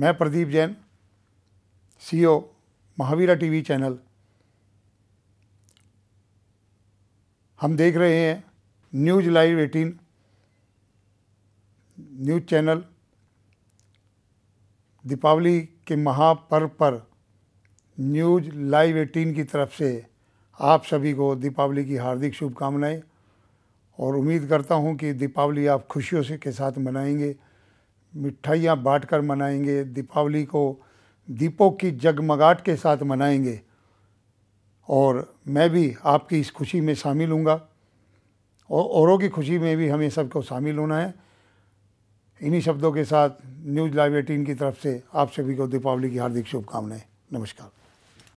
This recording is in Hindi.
मैं Pradeep Jain CEO e Mahavira TV channel हम देख रहे हैं news live 18 news channel Deepavali के महापर्व पर न्यूज लाइव 18 की तरफ से आप सभी को दीपावली की हार्दिक शुभकामनाएं और उम्मीद करता हूं कि दीपावली आप खुशियों से के साथ मनाएंगे मिठाइयाँ बाँट कर मनाएंगे दीपावली को दीपों की जगमगाट के साथ मनाएंगे और मैं भी आपकी इस खुशी में शामिल हूँगा और औरों की खुशी में भी हमें सबको शामिल होना है इन्हीं शब्दों के साथ न्यूज़ लाइव एटीन की तरफ से आप सभी को दीपावली की हार्दिक शुभकामनाएं नमस्कार